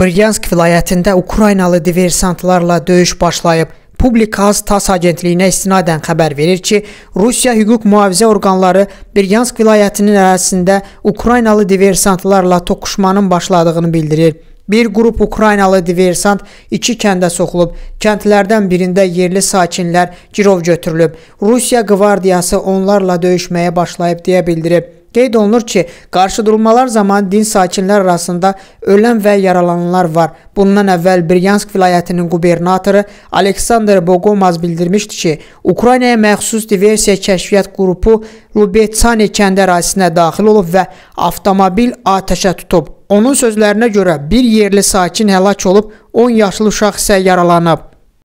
Bryansk vilayətində Ukraynalı diversantlarla döyüş başlayıb. Publikaz TASS agentliyinə istinadən xəbər verir ki, Rusiya hüquq mühafizə orqanları Bryansk vilayətinin ərazisində Ukraynalı diversantlarla toqquşmanın başladığını bildirir. Bir qrup Ukraynalı diversant iki kəndə soxulub. Kəndlərdən birində yerli sakinlər girov götürülüb. Rusiya qvardiyası onlarla döyüşməyə başlayıb deyə bildirib. Qeyd olunur ki, qarşıdurmalar zamanı din sakinlər arasında ölən və yaralananlar var. Bundan əvvəl Bryansk vilayətinin qubernatoru Aleksandr Bogomaz bildirmişdi ki, Ukraynaya məxsus diversiya kəşfiyyat qrupu Lubetsani kəndi ərazisinə daxil olub və avtomobil atəşə tutub. Onun sözlərinə görə bir yerli sakin həlak olub, 10 yaşlı uşaq isə yaralanıb.